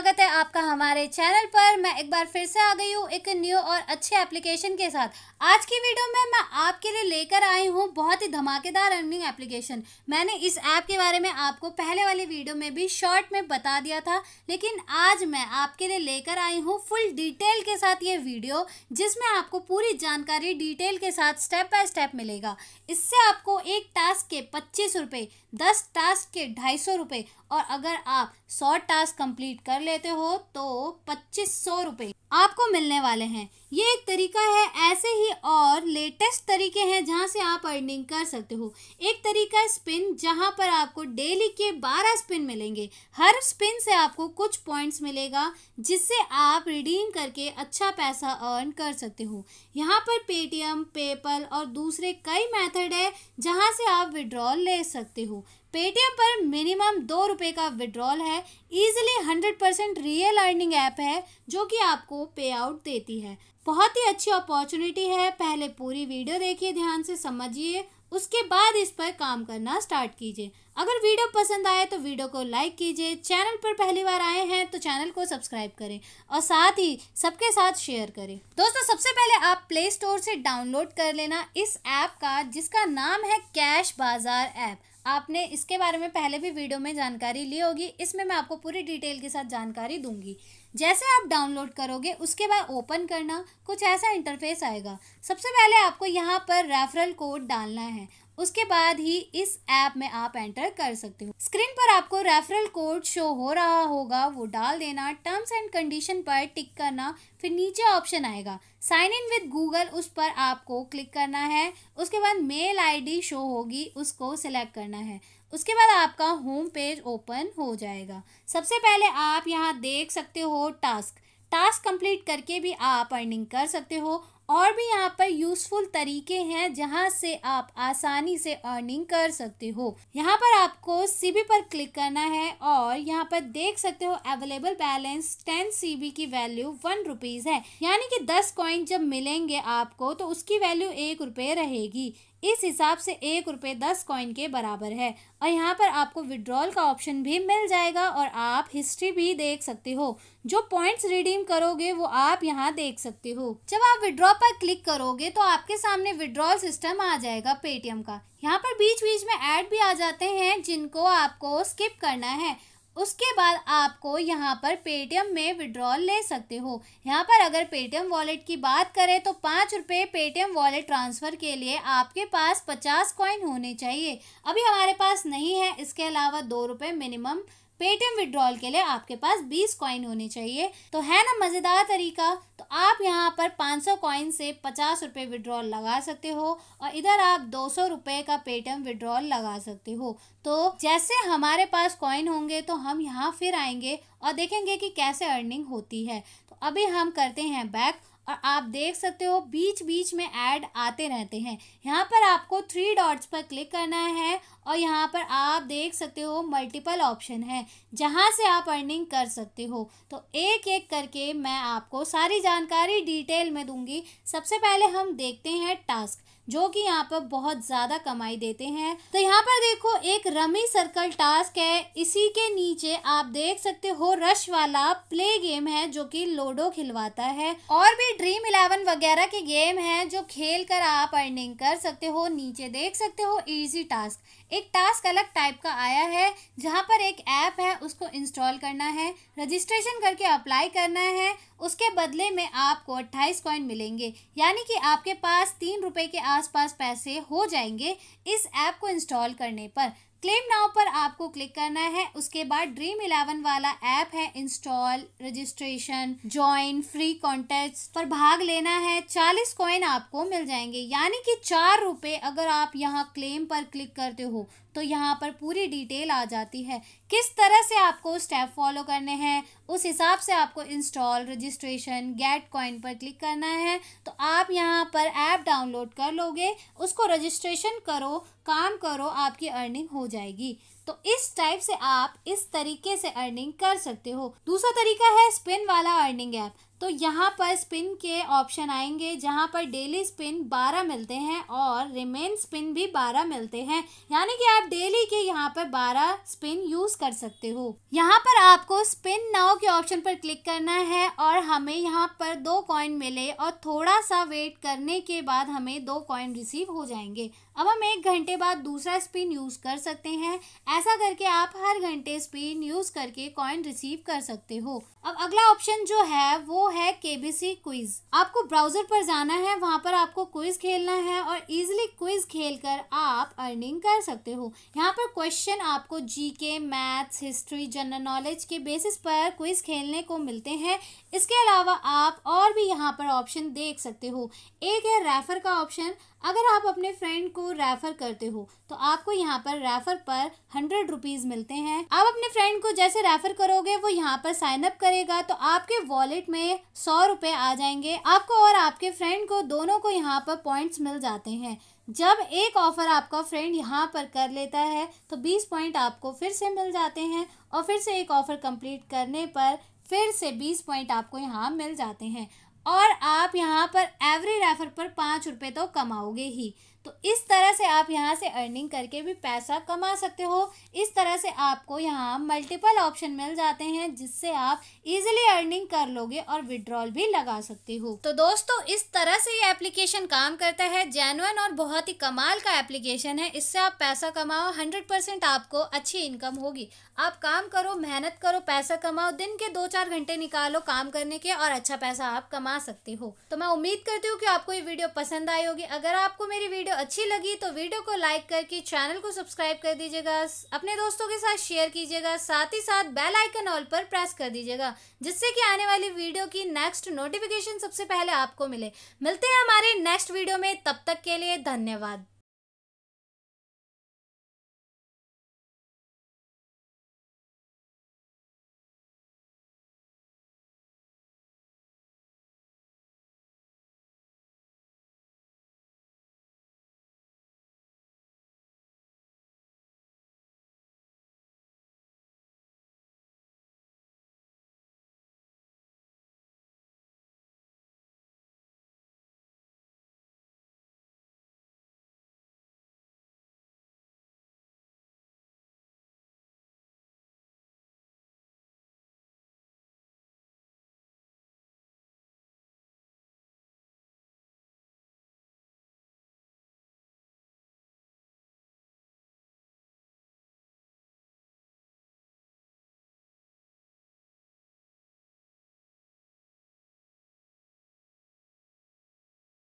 स्वागत है आपका हमारे चैनल पर मैं एक बार फिर से आ गई हूँ एक न्यू और अच्छे एप्लीकेशन के साथ आज की वीडियो में मैं आपके लिए लेकर आई हूँ बहुत ही धमाकेदार अर्निंग एप्लीकेशन मैंने इस ऐप के बारे में आपको पहले वाली वीडियो में भी शॉर्ट में बता दिया था लेकिन आज मैं आपके लिए लेकर आई हूँ फुल डिटेल के साथ ये वीडियो जिसमें आपको पूरी जानकारी डिटेल के साथ स्टेप बाय स्टेप मिलेगा इससे आपको एक टास्क के पच्चीस रुपये दस टास्क के ढाई सौ रुपये और अगर आप सौ टास्क कंप्लीट कर लेते हो तो पच्चीस सौ रुपये आपको मिलने वाले हैं ये एक तरीका है ऐसे ही और लेटेस्ट तरीके हैं जहाँ से आप अर्निंग कर सकते हो एक तरीका स्पिन जहाँ पर आपको डेली के बारह स्पिन मिलेंगे हर स्पिन से आपको कुछ पॉइंट्स मिलेगा जिससे आप रिडीम करके अच्छा पैसा अर्न कर सकते हो यहाँ पर पेटीएम पेपल और दूसरे कई मेथड है जहाँ से आप विड्रॉल ले सकते हो पेटीएम पर मिनिमम दो रुपये का विड्रॉल है easily hundred percent real earning app है जो कि आपको पे आउट देती है बहुत ही अच्छी अपॉर्चुनिटी है पहले पूरी वीडियो देखिए ध्यान से समझिए उसके बाद इस पर काम करना स्टार्ट कीजिए अगर वीडियो पसंद आए तो वीडियो को लाइक कीजिए चैनल पर पहली बार आए हैं तो चैनल को सब्सक्राइब करें और साथ ही सबके साथ शेयर करें दोस्तों सबसे पहले आप प्ले स्टोर से डाउनलोड कर लेना इस ऐप का जिसका नाम है कैश बाजार ऐप आपने इसके बारे में पहले भी वीडियो में जानकारी ली होगी इसमें मैं आपको पूरी डिटेल के साथ जानकारी दूंगी जैसे आप डाउनलोड करोगे उसके बाद ओपन करना कुछ ऐसा इंटरफेस आएगा सबसे पहले आपको यहाँ पर रेफरल कोड डालना है उसके बाद ही इस ऐप में आप एंटर कर सकते हो स्क्रीन पर आपको रेफरल कोड शो हो रहा होगा वो डाल देना टर्म्स एंड कंडीशन पर टिक करना फिर नीचे ऑप्शन आएगा साइन इन विद गूगल उस पर आपको क्लिक करना है उसके बाद मेल आईडी शो होगी उसको सिलेक्ट करना है उसके बाद आपका होम पेज ओपन हो जाएगा सबसे पहले आप यहाँ देख सकते हो टास्क टास्क कंप्लीट करके भी आप अर्निंग कर सकते हो और भी यहाँ पर यूज़फुल तरीके हैं जहाँ से आप आसानी से अर्निंग कर सकते हो यहाँ पर आपको सीबी पर क्लिक करना है और यहाँ पर देख सकते हो अवेलेबल बैलेंस टेन सीबी की वैल्यू वन रुपीज़ है यानी कि दस कॉइन जब मिलेंगे आपको तो उसकी वैल्यू एक रुपये रहेगी इस हिसाब से एक रुपये दस कॉइन के बराबर है और यहाँ पर आपको विड्रॉल का ऑप्शन भी मिल जाएगा और आप हिस्ट्री भी देख सकते हो जो पॉइंट्स रिडीम करोगे वो आप यहाँ देख सकते हो जब आप विड्रॉ पर क्लिक करोगे तो आपके सामने विड्रॉल सिस्टम आ जाएगा पेटीएम का यहाँ पर बीच बीच में ऐड भी आ जाते हैं जिनको आपको स्किप करना है उसके बाद आपको यहाँ पर पेटीएम में विड्रॉल ले सकते हो यहाँ पर अगर पेटीएम वॉलेट की बात करें तो पाँच रुपये पेटीएम वॉलेट ट्रांसफ़र के लिए आपके पास पचास कॉइन होने चाहिए अभी हमारे पास नहीं है इसके अलावा दो रुपये मिनिमम पेटीएम विड्रॉल के लिए आपके पास 20 कॉइन होने चाहिए तो है ना मज़ेदार तरीका तो आप यहाँ पर 500 कॉइन से पचास रुपये विड्रॉल लगा सकते हो और इधर आप दो सौ रुपये का पेटीएम विड्रॉल लगा सकते हो तो जैसे हमारे पास कॉइन होंगे तो हम यहाँ फिर आएंगे और देखेंगे कि कैसे अर्निंग होती है तो अभी हम करते हैं बैक और आप देख सकते हो बीच बीच में ऐड आते रहते हैं यहाँ पर आपको थ्री डॉट्स पर क्लिक करना है और यहाँ पर आप देख सकते हो मल्टीपल ऑप्शन है जहाँ से आप अर्निंग कर सकते हो तो एक एक करके मैं आपको सारी जानकारी डिटेल में दूंगी सबसे पहले हम देखते हैं टास्क जो कि यहाँ पर बहुत ज़्यादा कमाई देते हैं तो यहाँ पर देखो एक रमी सर्कल टास्क है इसी के नीचे आप देख सकते हो रश वाला प्ले गेम है जो कि लोडो खिलवाता है और भी ड्रीम इलेवन वगैरह के गेम है जो खेल कर आप अर्निंग कर सकते हो नीचे देख सकते हो इजी टास्क एक टास्क अलग टाइप का आया है जहाँ पर एक ऐप है उसको इंस्टॉल करना है रजिस्ट्रेशन करके अप्लाई करना है उसके बदले में आपको अट्ठाईस कॉइन मिलेंगे यानी कि आपके पास तीन रुपये के आसपास पैसे हो जाएंगे इस ऐप को इंस्टॉल करने पर क्लेम नाउ पर आपको क्लिक करना है उसके बाद ड्रीम इलेवन वाला ऐप है install registration join free contest पर भाग लेना है चालीस कॉइन आपको मिल जाएंगे यानी कि चार रुपये अगर आप यहाँ क्लेम पर क्लिक करते हो तो यहाँ पर पूरी डिटेल आ जाती है किस तरह से आपको स्टेप फॉलो करने हैं उस हिसाब से आपको इंस्टॉल रजिस्ट्रेशन गेट कॉइन पर क्लिक करना है तो आप यहाँ पर ऐप डाउनलोड कर लोगे उसको रजिस्ट्रेशन करो काम करो आपकी अर्निंग हो जाएगी तो इस टाइप से आप इस तरीके से अर्निंग कर सकते हो दूसरा तरीका है स्पिन वाला अर्निंग ऐप तो यहाँ पर स्पिन के ऑप्शन आएंगे जहाँ पर डेली स्पिन 12 मिलते हैं और रिमेन स्पिन भी 12 मिलते हैं यानी कि आप डेली के यहाँ पर 12 स्पिन यूज़ कर सकते हो यहाँ पर आपको स्पिन नाउ के ऑप्शन पर क्लिक करना है और हमें यहाँ पर दो कॉइन मिले और थोड़ा सा वेट करने के बाद हमें दो कॉइन रिसीव हो जाएंगे अब हम एक घंटे बाद दूसरा स्पिन यूज़ कर सकते हैं ऐसा करके आप हर घंटे स्पिन यूज करके कॉइन रिसीव कर सकते हो अब अगला ऑप्शन जो है वो है केबीसी क्विज आपको ब्राउजर पर जाना है वहाँ पर आपको क्विज खेलना है और इजिली क्विज खेल कर आप अर्निंग कर सकते हो यहाँ पर क्वेश्चन आपको G K maths history general knowledge के बेसिस पर क्विज खेलने को मिलते हैं इसके अलावा आप और भी यहाँ पर ऑप्शन देख सकते हो एक है रेफर का ऑप्शन अगर आप अपने फ्रेंड को रेफर करते हो तो आपको यहाँ पर रेफर पर हंड्रेड रुपीज मिलते हैं आप अपने फ्रेंड को जैसे रेफर करोगे वो यहाँ पर साइन अप करेगा तो आपके वॉलेट में सौ रुपए आ जाएंगे आपको और आपके फ्रेंड को दोनों को यहाँ पर पॉइंट्स मिल जाते हैं जब एक ऑफ़र आपका फ्रेंड यहाँ पर कर लेता है तो बीस पॉइंट आपको फिर से मिल जाते हैं और फिर से एक ऑफ़र कंप्लीट करने पर फिर से बीस पॉइंट आपको यहाँ मिल जाते हैं और आप यहाँ पर एवरी रेफर पर पाँच रुपये तो कमाओगे ही तो इस तरह से आप यहाँ से अर्निंग करके भी पैसा कमा सकते हो इस तरह से आपको यहाँ मल्टीपल ऑप्शन मिल जाते हैं जिससे आप इजीली अर्निंग कर लोगे और विड्रॉल भी लगा सकते हो तो दोस्तों इस तरह से ये एप्लीकेशन काम करता है जेनुअन और बहुत ही कमाल का एप्लीकेशन है इससे आप पैसा कमाओ हंड्रेड परसेंट आपको अच्छी इनकम होगी आप काम करो मेहनत करो पैसा कमाओ दिन के दो चार घंटे निकालो काम करने के और अच्छा पैसा आप कमा सकते हो तो मैं उम्मीद करती हूँ कि आपको ये वीडियो पसंद आई होगी अगर आपको मेरी वीडियो वीडियो अच्छी लगी तो वीडियो को लाइक करके चैनल को सब्सक्राइब कर दीजिएगा अपने दोस्तों के साथ शेयर कीजिएगा साथ ही साथ बेल आइकन ऑल पर प्रेस कर दीजिएगा जिससे कि आने वाली वीडियो की नेक्स्ट नोटिफिकेशन सबसे पहले आपको मिले मिलते हैं हमारे नेक्स्ट वीडियो में तब तक के लिए धन्यवाद